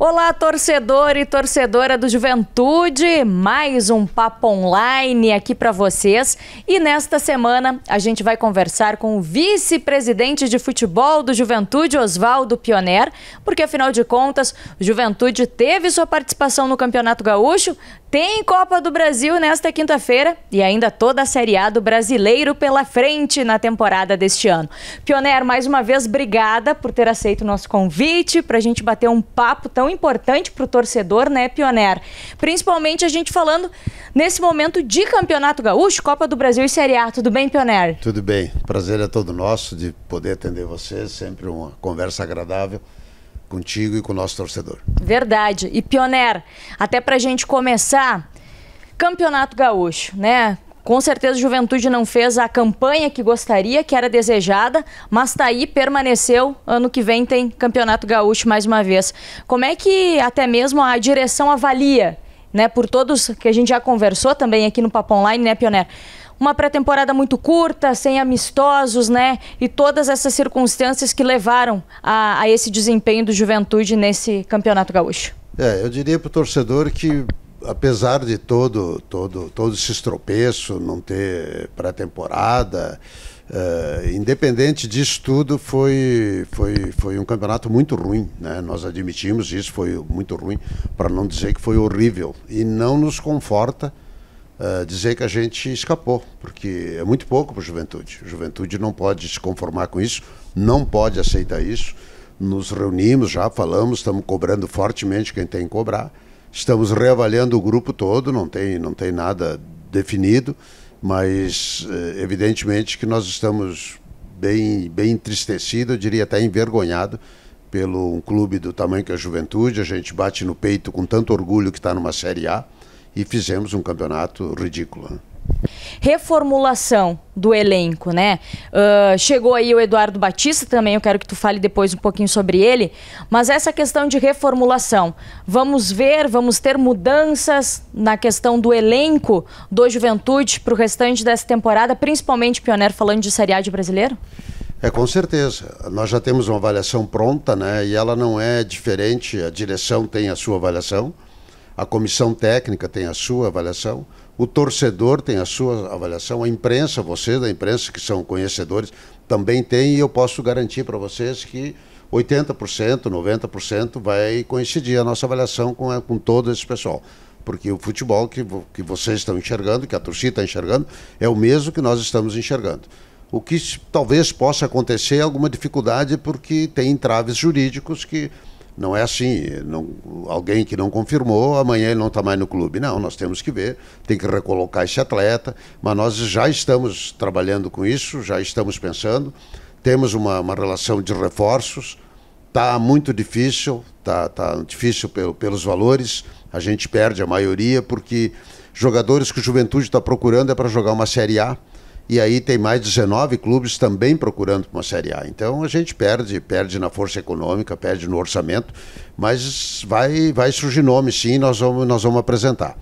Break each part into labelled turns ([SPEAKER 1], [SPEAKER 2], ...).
[SPEAKER 1] Olá, torcedor e torcedora do Juventude, mais um papo online aqui para vocês. E nesta semana a gente vai conversar com o vice-presidente de futebol do Juventude, Oswaldo Pioner, porque afinal de contas, o Juventude teve sua participação no Campeonato Gaúcho, tem Copa do Brasil nesta quinta-feira e ainda toda a Série A do brasileiro pela frente na temporada deste ano. Pioner, mais uma vez, obrigada por ter aceito o nosso convite para a gente bater um papo tão importante para o torcedor, né, Pioner? Principalmente a gente falando nesse momento de Campeonato Gaúcho, Copa do Brasil e Série A. Tudo bem, Pioner?
[SPEAKER 2] Tudo bem. Prazer é todo nosso de poder atender vocês. Sempre uma conversa agradável contigo e com o nosso torcedor.
[SPEAKER 1] Verdade. E Pioner, até para a gente começar, Campeonato Gaúcho, né? Com certeza a Juventude não fez a campanha que gostaria, que era desejada, mas tá aí, permaneceu. Ano que vem tem Campeonato Gaúcho mais uma vez. Como é que até mesmo a direção avalia, né? Por todos que a gente já conversou também aqui no Papo Online, né, Pioner? uma pré-temporada muito curta, sem amistosos, né? E todas essas circunstâncias que levaram a, a esse desempenho do Juventude nesse Campeonato Gaúcho.
[SPEAKER 2] É, eu diria para o torcedor que apesar de todo todo todo esse estropeço, não ter pré-temporada, eh, independente disso tudo, foi, foi, foi um campeonato muito ruim. Né? Nós admitimos isso, foi muito ruim, para não dizer que foi horrível. E não nos conforta eh, dizer que a gente escapou, porque é muito pouco para a juventude. A juventude não pode se conformar com isso, não pode aceitar isso. Nos reunimos, já falamos, estamos cobrando fortemente quem tem que cobrar. Estamos reavaliando o grupo todo, não tem, não tem nada definido, mas eh, evidentemente que nós estamos bem, bem entristecidos, eu diria até envergonhados pelo um clube do tamanho que é a juventude, a gente bate no peito com tanto orgulho que está numa Série A, e fizemos um campeonato ridículo. Né?
[SPEAKER 1] Reformulação do elenco, né? Uh, chegou aí o Eduardo Batista também, eu quero que tu fale depois um pouquinho sobre ele. Mas essa questão de reformulação, vamos ver, vamos ter mudanças na questão do elenco do Juventude para o restante dessa temporada, principalmente, Pioneiro, falando de Série A de brasileiro?
[SPEAKER 2] É, com certeza. Nós já temos uma avaliação pronta, né? E ela não é diferente, a direção tem a sua avaliação a comissão técnica tem a sua avaliação, o torcedor tem a sua avaliação, a imprensa, vocês da imprensa que são conhecedores, também tem, e eu posso garantir para vocês que 80%, 90% vai coincidir a nossa avaliação com, é, com todo esse pessoal. Porque o futebol que, que vocês estão enxergando, que a torcida está enxergando, é o mesmo que nós estamos enxergando. O que talvez possa acontecer é alguma dificuldade porque tem entraves jurídicos que não é assim. Não, alguém que não confirmou, amanhã ele não está mais no clube. Não, nós temos que ver, tem que recolocar esse atleta, mas nós já estamos trabalhando com isso, já estamos pensando, temos uma, uma relação de reforços, está muito difícil, está tá difícil pelo, pelos valores, a gente perde a maioria, porque jogadores que o juventude está procurando é para jogar uma Série A e aí tem mais 19 clubes também procurando uma Série A. Então a gente perde, perde na força econômica, perde no orçamento, mas vai, vai surgir nome sim, nós vamos, nós vamos apresentar.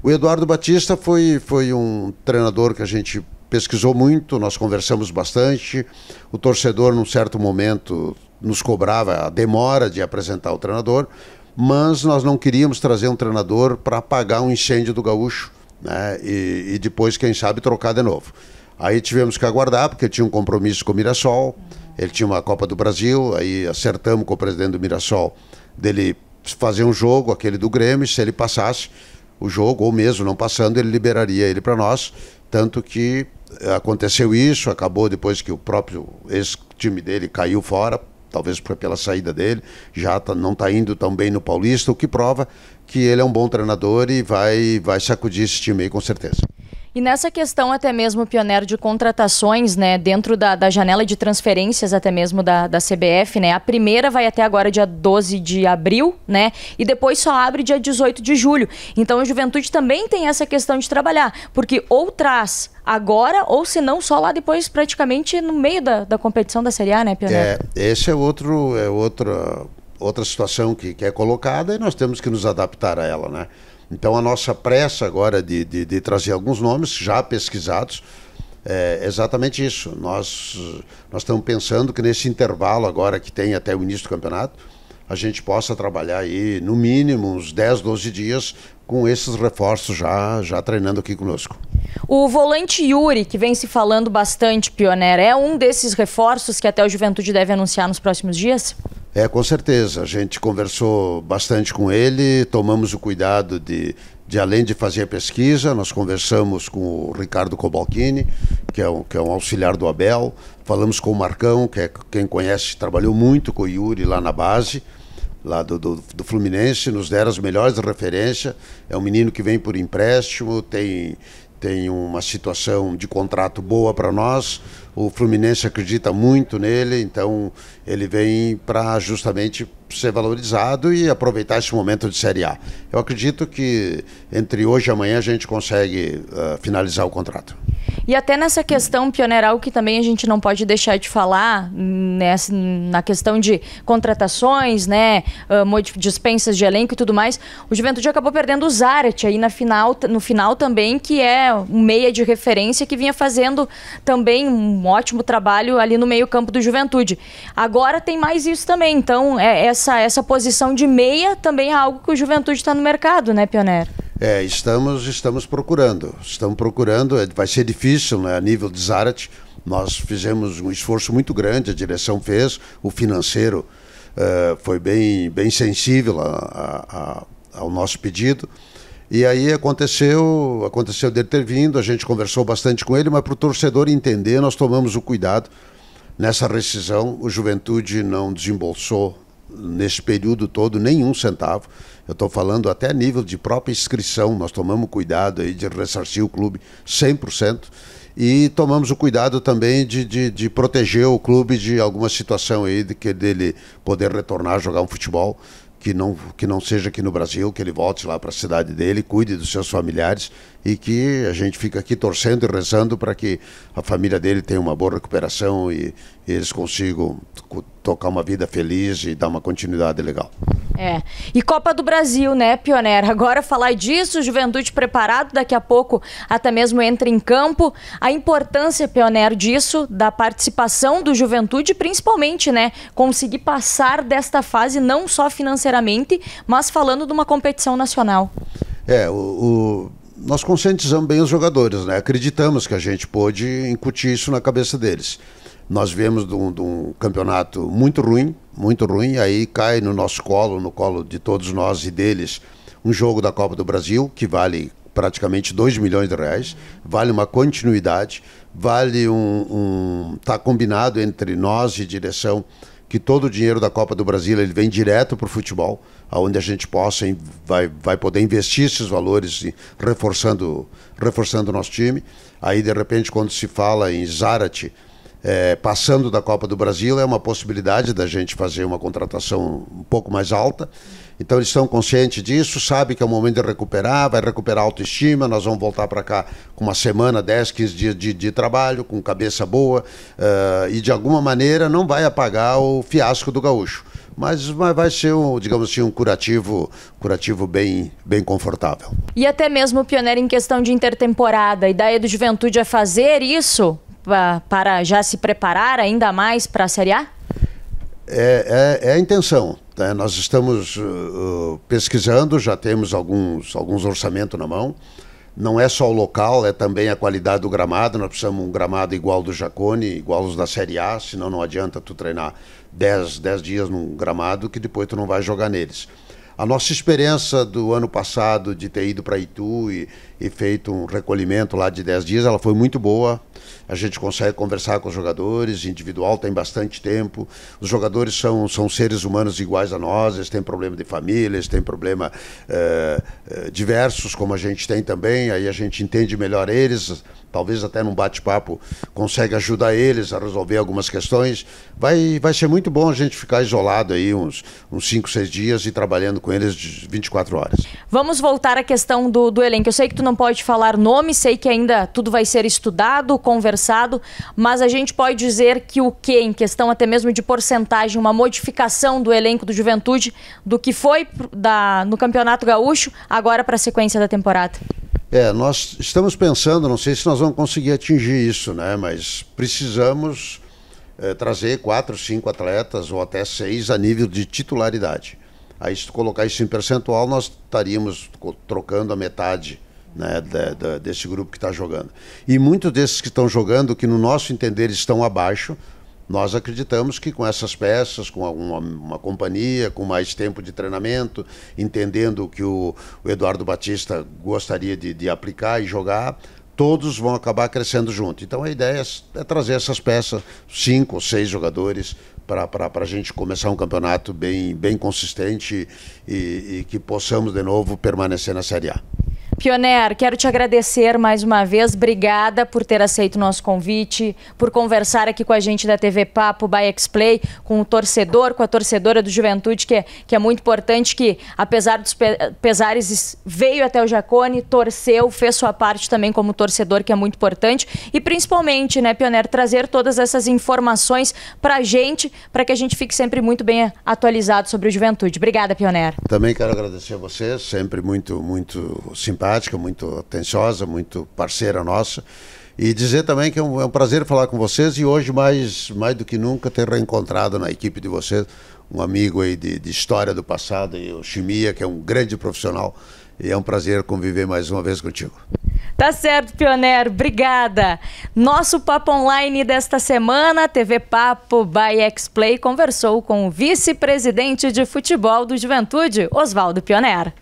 [SPEAKER 2] O Eduardo Batista foi, foi um treinador que a gente pesquisou muito, nós conversamos bastante. O torcedor, num certo momento, nos cobrava a demora de apresentar o treinador, mas nós não queríamos trazer um treinador para apagar um incêndio do gaúcho né? e, e depois, quem sabe, trocar de novo. Aí tivemos que aguardar, porque tinha um compromisso com o Mirassol, ele tinha uma Copa do Brasil, aí acertamos com o presidente do Mirassol dele fazer um jogo, aquele do Grêmio, se ele passasse o jogo, ou mesmo não passando, ele liberaria ele para nós. Tanto que eh, aconteceu isso, acabou depois que o próprio ex-time dele caiu fora, talvez pela saída dele, já tá, não está indo tão bem no Paulista, o que prova que ele é um bom treinador e vai, vai sacudir esse time aí com certeza.
[SPEAKER 1] E nessa questão, até mesmo pioneiro de contratações, né, dentro da, da janela de transferências, até mesmo da, da CBF, né, a primeira vai até agora dia 12 de abril, né, e depois só abre dia 18 de julho. Então a juventude também tem essa questão de trabalhar, porque ou traz agora, ou se não, só lá depois, praticamente no meio da, da competição da Série A, né, pioneiro?
[SPEAKER 2] É, esse é outro, é outro, outra situação que, que é colocada e nós temos que nos adaptar a ela, né. Então a nossa pressa agora de, de, de trazer alguns nomes já pesquisados é exatamente isso. Nós, nós estamos pensando que nesse intervalo agora que tem até o início do campeonato, a gente possa trabalhar aí no mínimo uns 10, 12 dias com esses reforços já, já treinando aqui conosco.
[SPEAKER 1] O volante Yuri, que vem se falando bastante, Pioneiro, é um desses reforços que até o Juventude deve anunciar nos próximos dias?
[SPEAKER 2] É, com certeza. A gente conversou bastante com ele, tomamos o cuidado de, de além de fazer a pesquisa, nós conversamos com o Ricardo Cobalcini, que é um, que é um auxiliar do Abel, falamos com o Marcão, que é quem conhece, trabalhou muito com o Yuri lá na base, lá do, do, do Fluminense, nos deram as melhores referências. É um menino que vem por empréstimo, tem, tem uma situação de contrato boa para nós. O Fluminense acredita muito nele, então ele vem para justamente ser valorizado e aproveitar esse momento de Série A. Eu acredito que entre hoje e amanhã a gente consegue uh, finalizar o contrato.
[SPEAKER 1] E até nessa questão pioneiral que também a gente não pode deixar de falar, nessa, na questão de contratações, né, uh, dispensas de elenco e tudo mais, o Juventude acabou perdendo o Zaret aí na final, no final também, que é um meia de referência que vinha fazendo também um ótimo trabalho ali no meio campo do Juventude. Agora tem mais isso também, então é, é essa, essa posição de meia também é algo que o Juventude está no mercado, né, Pioneiro?
[SPEAKER 2] É, estamos, estamos procurando. Estamos procurando, é, vai ser difícil né, a nível de Zarat. Nós fizemos um esforço muito grande, a direção fez, o financeiro uh, foi bem, bem sensível a, a, a, ao nosso pedido. E aí aconteceu, aconteceu dele ter vindo, a gente conversou bastante com ele, mas para o torcedor entender, nós tomamos o cuidado. Nessa rescisão, o Juventude não desembolsou nesse período todo nenhum centavo. Eu estou falando até nível de própria inscrição, nós tomamos cuidado aí de ressarcir o clube 100%. E tomamos o cuidado também de, de, de proteger o clube de alguma situação aí de que dele poder retornar a jogar um futebol que não, que não seja aqui no Brasil, que ele volte lá para a cidade dele, cuide dos seus familiares e que a gente fica aqui torcendo e rezando para que a família dele tenha uma boa recuperação e, eles consigam tocar uma vida feliz e dar uma continuidade legal.
[SPEAKER 1] É. E Copa do Brasil, né, pioneira? Agora falar disso, juventude preparado, daqui a pouco até mesmo entra em campo. A importância, pioneiro, disso, da participação do juventude, principalmente, né? Conseguir passar desta fase não só financeiramente, mas falando de uma competição nacional.
[SPEAKER 2] É, o, o nós conscientizamos bem os jogadores, né? Acreditamos que a gente pôde incutir isso na cabeça deles. Nós viemos de um, de um campeonato muito ruim, muito ruim, e aí cai no nosso colo, no colo de todos nós e deles, um jogo da Copa do Brasil que vale praticamente 2 milhões de reais, vale uma continuidade, vale um. Está um, tá combinado entre nós e direção que todo o dinheiro da Copa do Brasil ele vem direto para o futebol, aonde a gente possa vai, vai poder investir esses valores reforçando reforçando o nosso time. Aí de repente quando se fala em Zarate, é, passando da Copa do Brasil, é uma possibilidade da gente fazer uma contratação um pouco mais alta. Então eles estão conscientes disso, sabe que é o momento de recuperar, vai recuperar a autoestima, nós vamos voltar para cá com uma semana, 10, 15 dias de, de trabalho, com cabeça boa, uh, e de alguma maneira não vai apagar o fiasco do gaúcho. Mas, vai ser, um, digamos assim, um curativo, curativo bem, bem confortável.
[SPEAKER 1] E até mesmo pioneiro em questão de intertemporada. A ideia do Juventude é fazer isso para já se preparar ainda mais para a Série A?
[SPEAKER 2] É, é, é a intenção. Né? Nós estamos uh, uh pesquisando, já temos alguns, alguns orçamentos na mão. Não é só o local, é também a qualidade do gramado. Nós precisamos um gramado igual do Jacone, igual os da Série A, senão não adianta tu treinar 10, 10 dias num gramado que depois tu não vai jogar neles. A nossa experiência do ano passado de ter ido para Itu e, e, feito um recolhimento lá de 10 dias, ela foi muito boa, a gente consegue conversar com os jogadores, individual tem bastante tempo. Os jogadores são, são seres humanos iguais a nós, eles têm problema de família, eles têm problema eh, eh, diversos, como a gente tem também. Aí a gente entende melhor eles, talvez até num bate-papo consegue ajudar eles a resolver algumas questões. Vai, vai ser muito bom a gente ficar isolado aí uns, uns cinco, seis dias e trabalhando com eles 24 horas.
[SPEAKER 1] Vamos voltar à questão do, do elenco. Eu sei que tu não pode falar nome, sei que ainda tudo vai ser estudado conversado, mas a gente pode dizer que o que, em questão até mesmo de porcentagem, uma modificação do elenco do Juventude do que foi da, no Campeonato Gaúcho, agora para a sequência da temporada?
[SPEAKER 2] É, nós estamos pensando, não sei se nós vamos conseguir atingir isso, né? Mas precisamos é, trazer quatro, cinco atletas ou até seis a nível de titularidade. Aí se tu colocar isso em percentual, nós estaríamos trocando a metade né, desse grupo que está jogando. E muitos desses que estão jogando, que no nosso entender estão abaixo, nós acreditamos que com essas peças, com uma, uma companhia, com mais tempo de treinamento, entendendo o que o, o Eduardo Batista gostaria de, de aplicar e jogar, todos vão acabar crescendo junto. Então a ideia é, é trazer essas peças, cinco ou seis jogadores, para a gente começar um campeonato bem, bem consistente e, e que possamos de novo permanecer na Série A.
[SPEAKER 1] Pioner, quero te agradecer mais uma vez. Obrigada por ter aceito o nosso convite, por conversar aqui com a gente da TV Papo by Play, com o torcedor, com a torcedora do Juventude, que é, que é muito importante que, apesar dos pesares, veio até o Jacone, torceu, fez sua parte também como torcedor, que é muito importante. E principalmente, né, Pioner, trazer todas essas informações para a gente, para que a gente fique sempre muito bem atualizado sobre o Juventude. Obrigada, Pioner.
[SPEAKER 2] Também quero agradecer a você, sempre muito, muito simpático simpática, muito atenciosa, muito parceira nossa. E dizer também que é um, é um, prazer falar com vocês e hoje, mais, mais do que nunca, ter reencontrado na equipe de vocês um amigo aí de, de história do passado, e o Chimia, que é um grande profissional. E é um prazer conviver mais uma vez contigo.
[SPEAKER 1] Tá certo, Pioneiro. Obrigada. Nosso papo online desta semana, TV Papo by X-Play, conversou com o vice-presidente de futebol do Juventude, Oswaldo Pioneiro.